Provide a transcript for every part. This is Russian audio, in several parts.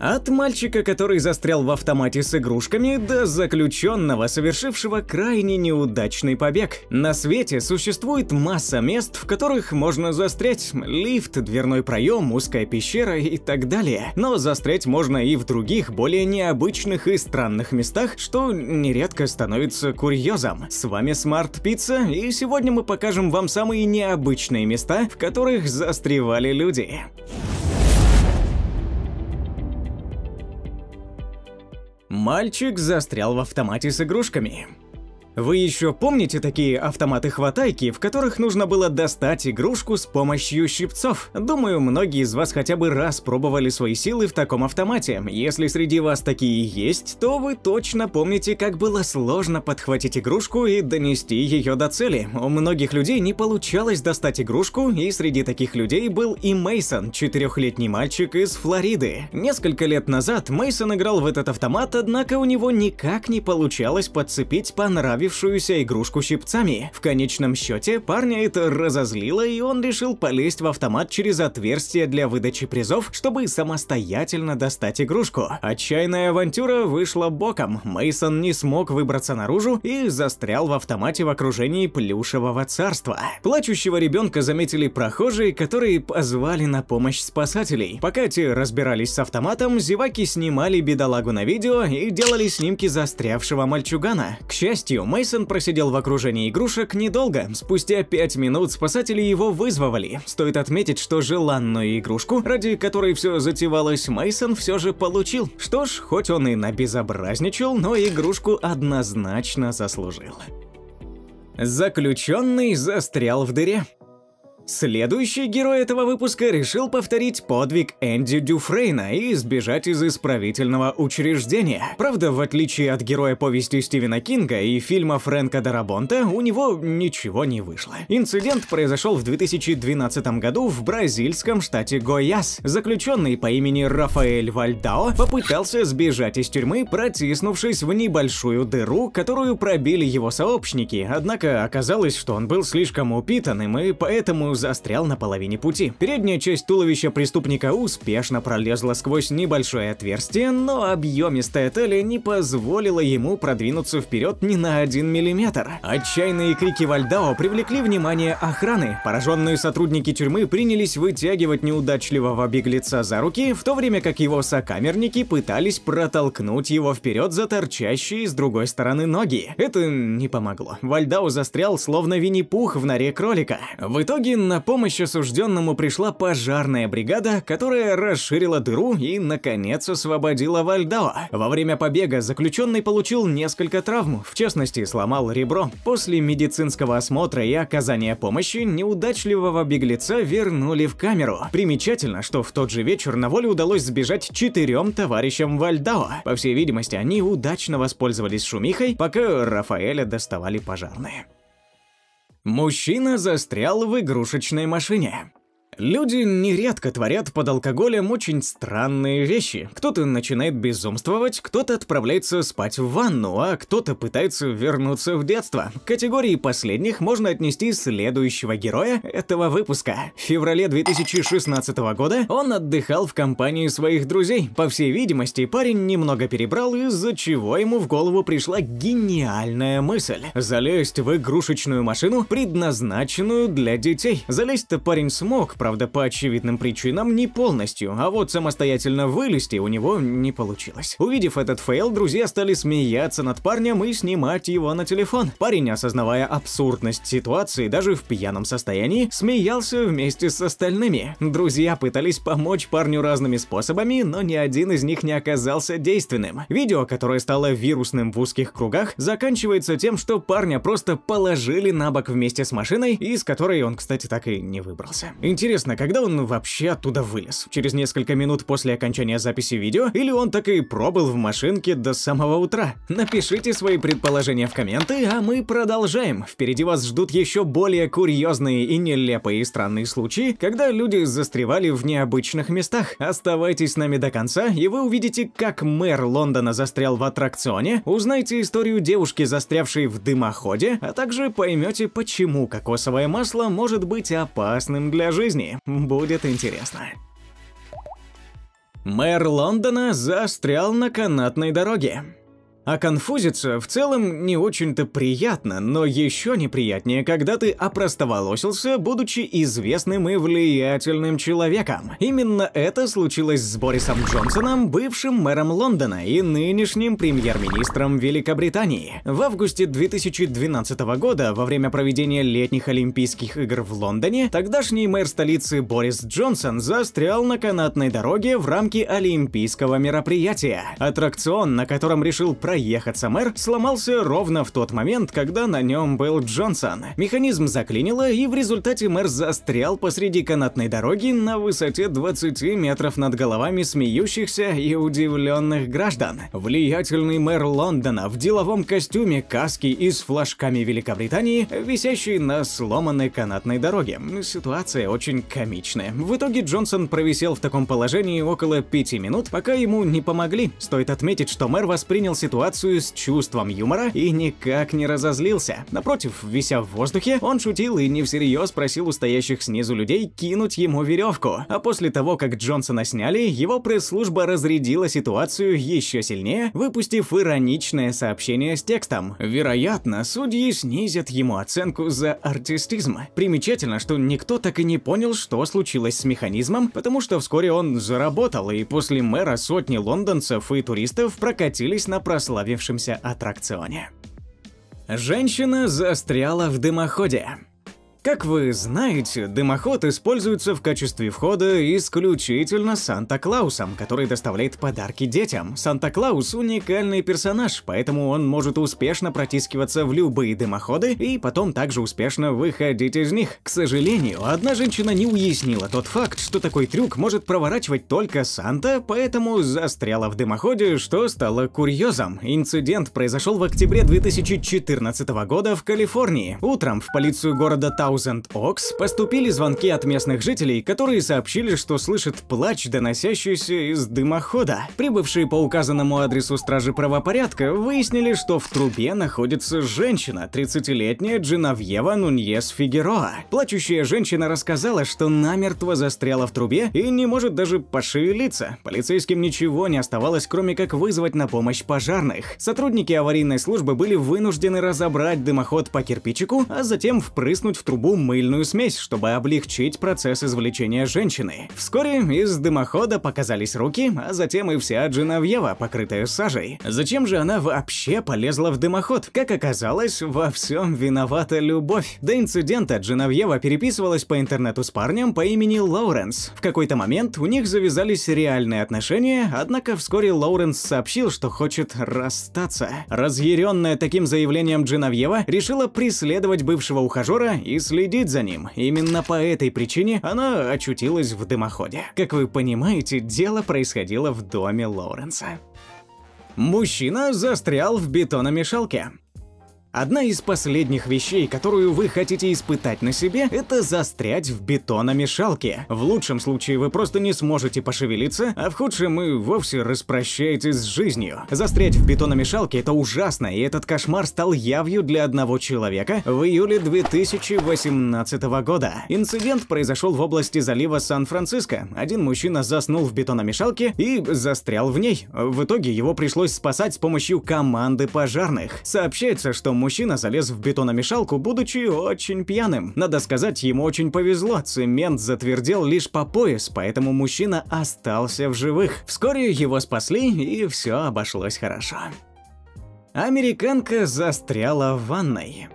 От мальчика, который застрял в автомате с игрушками, до заключенного, совершившего крайне неудачный побег. На свете существует масса мест, в которых можно застрять. Лифт, дверной проем, узкая пещера и так далее. Но застрять можно и в других, более необычных и странных местах, что нередко становится курьезом. С вами Smart Pizza, и сегодня мы покажем вам самые необычные места, в которых застревали люди. мальчик застрял в автомате с игрушками. Вы еще помните такие автоматы-хватайки, в которых нужно было достать игрушку с помощью щипцов? Думаю, многие из вас хотя бы раз пробовали свои силы в таком автомате. Если среди вас такие есть, то вы точно помните, как было сложно подхватить игрушку и донести ее до цели. У многих людей не получалось достать игрушку, и среди таких людей был и Мейсон, четырехлетний мальчик из Флориды. Несколько лет назад Мейсон играл в этот автомат, однако у него никак не получалось подцепить понравившийся обезглавившуюся игрушку щипцами. В конечном счете парня это разозлило, и он решил полезть в автомат через отверстие для выдачи призов, чтобы самостоятельно достать игрушку. Отчаянная авантюра вышла боком, Мейсон не смог выбраться наружу и застрял в автомате в окружении плюшевого царства. Плачущего ребенка заметили прохожие, которые позвали на помощь спасателей. Пока те разбирались с автоматом, зеваки снимали бедолагу на видео и делали снимки застрявшего мальчугана. К счастью, Мейсон просидел в окружении игрушек недолго. Спустя пять минут спасатели его вызвали. Стоит отметить, что желанную игрушку, ради которой все затевалось, Мейсон все же получил. Что ж, хоть он и набезобразничал, но игрушку однозначно заслужил. Заключенный застрял в дыре. Следующий герой этого выпуска решил повторить подвиг Энди Дюфрейна и сбежать из исправительного учреждения. Правда, в отличие от героя повести Стивена Кинга и фильма Фрэнка Дарабонта, у него ничего не вышло. Инцидент произошел в 2012 году в бразильском штате Гояс. Заключенный по имени Рафаэль Вальдао попытался сбежать из тюрьмы, протиснувшись в небольшую дыру, которую пробили его сообщники, однако оказалось, что он был слишком упитанным и поэтому застрял на половине пути. Передняя часть туловища преступника успешно пролезла сквозь небольшое отверстие, но объемистая талия не позволила ему продвинуться вперед ни на один миллиметр. Отчаянные крики Вальдао привлекли внимание охраны. Пораженные сотрудники тюрьмы принялись вытягивать неудачливого беглеца за руки, в то время как его сокамерники пытались протолкнуть его вперед за торчащие с другой стороны ноги. Это не помогло. Вальдау застрял, словно Винни-Пух в норе кролика. В итоге на помощь осужденному пришла пожарная бригада, которая расширила дыру и, наконец, освободила Вальдао. Во время побега заключенный получил несколько травм, в частности, сломал ребро. После медицинского осмотра и оказания помощи неудачливого беглеца вернули в камеру. Примечательно, что в тот же вечер на воле удалось сбежать четырем товарищам Вальдао. По всей видимости, они удачно воспользовались шумихой, пока Рафаэля доставали пожарные. Мужчина застрял в игрушечной машине. Люди нередко творят под алкоголем очень странные вещи. Кто-то начинает безумствовать, кто-то отправляется спать в ванну, а кто-то пытается вернуться в детство. К категории последних можно отнести следующего героя этого выпуска. В феврале 2016 года он отдыхал в компании своих друзей. По всей видимости, парень немного перебрал, из-за чего ему в голову пришла гениальная мысль. Залезть в игрушечную машину, предназначенную для детей. Залезть-то парень смог, правда, правда, по очевидным причинам не полностью, а вот самостоятельно вылезти у него не получилось. Увидев этот фейл, друзья стали смеяться над парнем и снимать его на телефон. Парень, осознавая абсурдность ситуации, даже в пьяном состоянии, смеялся вместе с остальными. Друзья пытались помочь парню разными способами, но ни один из них не оказался действенным. Видео, которое стало вирусным в узких кругах, заканчивается тем, что парня просто положили на бок вместе с машиной, из которой он, кстати, так и не выбрался. Интересно, неизвестно, когда он вообще оттуда вылез. Через несколько минут после окончания записи видео, или он так и пробыл в машинке до самого утра. Напишите свои предположения в комменты, а мы продолжаем. Впереди вас ждут еще более курьезные и нелепые странные случаи, когда люди застревали в необычных местах. Оставайтесь с нами до конца, и вы увидите, как мэр Лондона застрял в аттракционе, узнаете историю девушки, застрявшей в дымоходе, а также поймете, почему кокосовое масло может быть опасным для жизни жизни. Будет интересно. Мэр Лондона застрял на канатной дороге. А конфузиться в целом не очень-то приятно, но еще неприятнее, когда ты опростоволосился, будучи известным и влиятельным человеком. Именно это случилось с Борисом Джонсоном, бывшим мэром Лондона и нынешним премьер-министром Великобритании. В августе 2012 года, во время проведения летних Олимпийских игр в Лондоне, тогдашний мэр столицы Борис Джонсон застрял на канатной дороге в рамке олимпийского мероприятия. Аттракцион, на котором решил проехаться мэр сломался ровно в тот момент, когда на нем был Джонсон. Механизм заклинило, и в результате мэр застрял посреди канатной дороги на высоте 20 метров над головами смеющихся и удивленных граждан. Влиятельный мэр Лондона в деловом костюме, каске и с флажками Великобритании, висящий на сломанной канатной дороге. Ситуация очень комичная. В итоге Джонсон провисел в таком положении около 5 минут, пока ему не помогли. Стоит отметить, что мэр воспринял ситуацию ситуацию с чувством юмора и никак не разозлился. Напротив, вися в воздухе, он шутил и не всерьез просил у стоящих снизу людей кинуть ему веревку. А после того, как Джонсона сняли, его пресс-служба разрядила ситуацию еще сильнее, выпустив ироничное сообщение с текстом. Вероятно, судьи снизят ему оценку за артистизм. Примечательно, что никто так и не понял, что случилось с механизмом, потому что вскоре он заработал, и после мэра сотни лондонцев и туристов прокатились на прославленном ослабевшемся аттракционе. Женщина застряла в дымоходе. Как вы знаете, дымоход используется в качестве входа исключительно Санта-Клаусом, который доставляет подарки детям. Санта-Клаус – уникальный персонаж, поэтому он может успешно протискиваться в любые дымоходы и потом также успешно выходить из них. К сожалению, одна женщина не уяснила тот факт, что такой трюк может проворачивать только Санта, поэтому застряла в дымоходе, что стало курьезом. Инцидент произошел в октябре 2014 года в Калифорнии. Утром в полицию города Тау Thousand Oaks поступили звонки от местных жителей, которые сообщили, что слышат плач, доносящийся из дымохода. Прибывшие по указанному адресу стражи правопорядка выяснили, что в трубе находится женщина, 30-летняя Джиновьева Нуньес Фигероа. Плачущая женщина рассказала, что намертво застряла в трубе и не может даже пошевелиться. Полицейским ничего не оставалось, кроме как вызвать на помощь пожарных. Сотрудники аварийной службы были вынуждены разобрать дымоход по кирпичику, а затем впрыснуть в трубу трубу мыльную смесь, чтобы облегчить процесс извлечения женщины. Вскоре из дымохода показались руки, а затем и вся Джиновьева, покрытая сажей. Зачем же она вообще полезла в дымоход? Как оказалось, во всем виновата любовь. До инцидента Джиновьева переписывалась по интернету с парнем по имени Лоуренс. В какой-то момент у них завязались реальные отношения, однако вскоре Лоуренс сообщил, что хочет расстаться. Разъяренная таким заявлением Джиновьева решила преследовать бывшего ухажера и следить за ним. Именно по этой причине она очутилась в дымоходе. Как вы понимаете, дело происходило в доме Лоуренса. Мужчина застрял в бетономешалке. Одна из последних вещей, которую вы хотите испытать на себе, это застрять в бетономешалке. В лучшем случае вы просто не сможете пошевелиться, а в худшем и вовсе распрощаетесь с жизнью. Застрять в бетономешалке – это ужасно, и этот кошмар стал явью для одного человека в июле 2018 года. Инцидент произошел в области залива Сан-Франциско. Один мужчина заснул в бетономешалке и застрял в ней. В итоге его пришлось спасать с помощью команды пожарных. Сообщается, что мужчина залез в бетономешалку, будучи очень пьяным. Надо сказать, ему очень повезло, цемент затвердел лишь по пояс, поэтому мужчина остался в живых. Вскоре его спасли, и все обошлось хорошо. Американка застряла в ванной.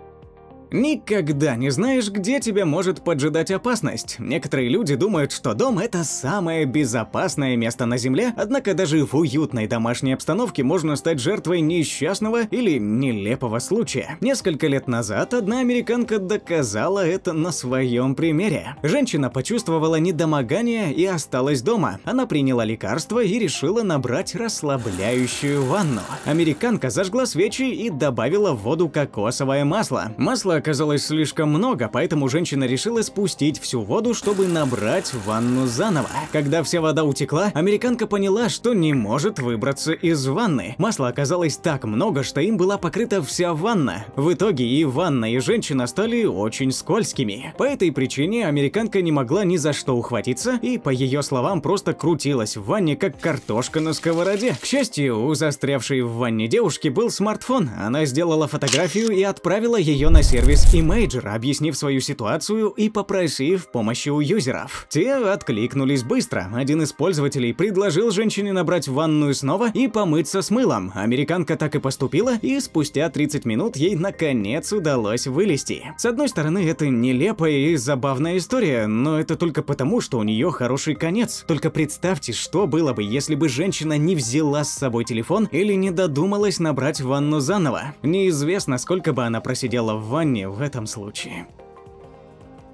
Никогда не знаешь, где тебя может поджидать опасность. Некоторые люди думают, что дом – это самое безопасное место на Земле, однако даже в уютной домашней обстановке можно стать жертвой несчастного или нелепого случая. Несколько лет назад одна американка доказала это на своем примере. Женщина почувствовала недомогание и осталась дома. Она приняла лекарство и решила набрать расслабляющую ванну. Американка зажгла свечи и добавила в воду кокосовое масло. Масло оказалось слишком много, поэтому женщина решила спустить всю воду, чтобы набрать ванну заново. Когда вся вода утекла, американка поняла, что не может выбраться из ванны. Масла оказалось так много, что им была покрыта вся ванна. В итоге и ванна, и женщина стали очень скользкими. По этой причине американка не могла ни за что ухватиться и, по ее словам, просто крутилась в ванне, как картошка на сковороде. К счастью, у застрявшей в ванне девушки был смартфон. Она сделала фотографию и отправила ее на сервис сервис Imager, объяснив свою ситуацию и попросив помощи у юзеров. Те откликнулись быстро. Один из пользователей предложил женщине набрать ванную снова и помыться с мылом. Американка так и поступила, и спустя 30 минут ей наконец удалось вылезти. С одной стороны, это нелепая и забавная история, но это только потому, что у нее хороший конец. Только представьте, что было бы, если бы женщина не взяла с собой телефон или не додумалась набрать ванну заново. Неизвестно, сколько бы она просидела в ванне не в этом случае.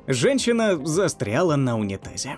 Женщина застряла на унитазе.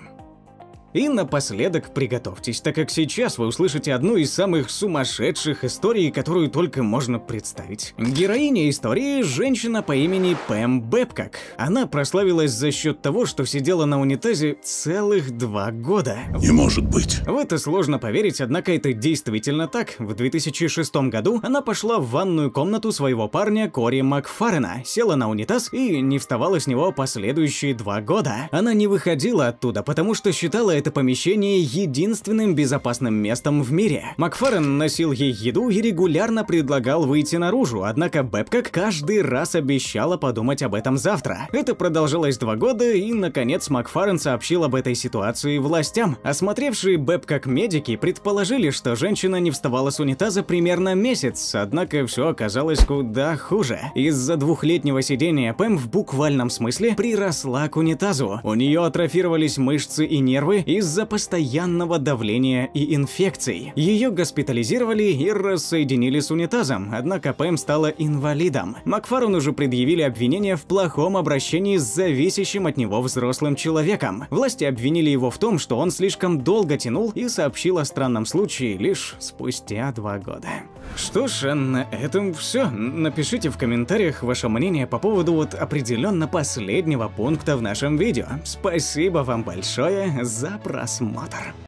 И напоследок приготовьтесь, так как сейчас вы услышите одну из самых сумасшедших историй, которую только можно представить. Героиня истории – женщина по имени Пэм Бэбкак. Она прославилась за счет того, что сидела на унитазе целых два года. Не может быть. В это сложно поверить, однако это действительно так. В 2006 году она пошла в ванную комнату своего парня Кори Макфарена, села на унитаз и не вставала с него последующие два года. Она не выходила оттуда, потому что считала это помещение единственным безопасным местом в мире. Макфарен носил ей еду и регулярно предлагал выйти наружу, однако Бэбкок каждый раз обещала подумать об этом завтра. Это продолжалось два года, и, наконец, Макфарен сообщил об этой ситуации властям. Осмотревшие Бэбкок медики предположили, что женщина не вставала с унитаза примерно месяц, однако все оказалось куда хуже. Из-за двухлетнего сидения Пэм в буквальном смысле приросла к унитазу. У нее атрофировались мышцы и нервы, из-за постоянного давления и инфекций. Ее госпитализировали и рассоединили с унитазом, однако Пэм стала инвалидом. Макфарон уже предъявили обвинение в плохом обращении с зависящим от него взрослым человеком. Власти обвинили его в том, что он слишком долго тянул и сообщил о странном случае лишь спустя два года. Что ж, на этом все. Напишите в комментариях ваше мнение по поводу вот определенно последнего пункта в нашем видео. Спасибо вам большое за просмотр.